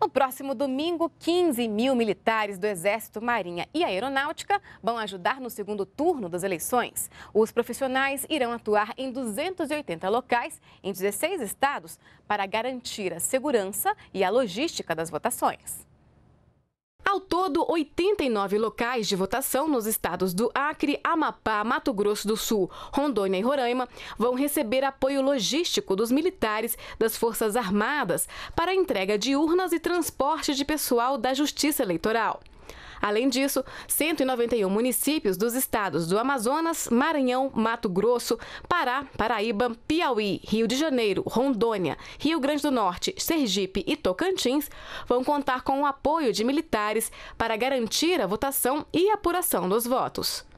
No próximo domingo, 15 mil militares do Exército, Marinha e Aeronáutica vão ajudar no segundo turno das eleições. Os profissionais irão atuar em 280 locais, em 16 estados, para garantir a segurança e a logística das votações. Ao todo, 89 locais de votação nos estados do Acre, Amapá, Mato Grosso do Sul, Rondônia e Roraima vão receber apoio logístico dos militares das Forças Armadas para a entrega de urnas e transporte de pessoal da Justiça Eleitoral. Além disso, 191 municípios dos estados do Amazonas, Maranhão, Mato Grosso, Pará, Paraíba, Piauí, Rio de Janeiro, Rondônia, Rio Grande do Norte, Sergipe e Tocantins vão contar com o apoio de militares para garantir a votação e apuração dos votos.